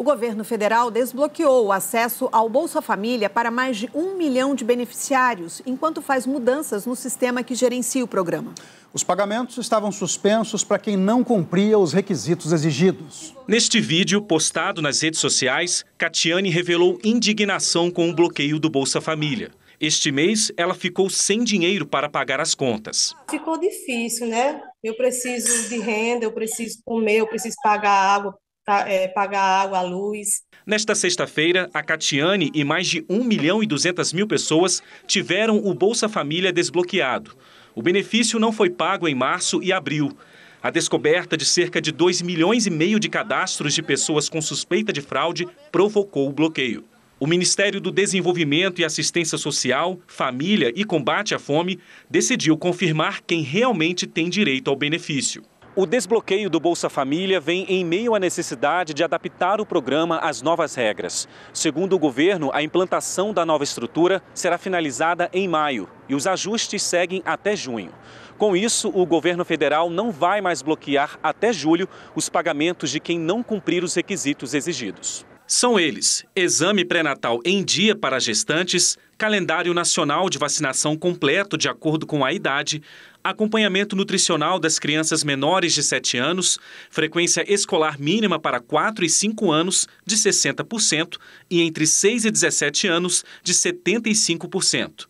o governo federal desbloqueou o acesso ao Bolsa Família para mais de um milhão de beneficiários, enquanto faz mudanças no sistema que gerencia o programa. Os pagamentos estavam suspensos para quem não cumpria os requisitos exigidos. Neste vídeo, postado nas redes sociais, Catiane revelou indignação com o bloqueio do Bolsa Família. Este mês, ela ficou sem dinheiro para pagar as contas. Ficou difícil, né? Eu preciso de renda, eu preciso comer, eu preciso pagar água, é, pagar água, luz. Nesta sexta-feira, a Catiane e mais de 1 milhão e 200 mil pessoas tiveram o Bolsa Família desbloqueado. O benefício não foi pago em março e abril. A descoberta de cerca de 2 milhões e meio de cadastros de pessoas com suspeita de fraude provocou o bloqueio. O Ministério do Desenvolvimento e Assistência Social, Família e Combate à Fome decidiu confirmar quem realmente tem direito ao benefício. O desbloqueio do Bolsa Família vem em meio à necessidade de adaptar o programa às novas regras. Segundo o governo, a implantação da nova estrutura será finalizada em maio e os ajustes seguem até junho. Com isso, o governo federal não vai mais bloquear até julho os pagamentos de quem não cumprir os requisitos exigidos. São eles: exame pré-natal em dia para gestantes, calendário nacional de vacinação completo de acordo com a idade, acompanhamento nutricional das crianças menores de 7 anos, frequência escolar mínima para 4 e 5 anos de 60% e entre 6 e 17 anos de 75%.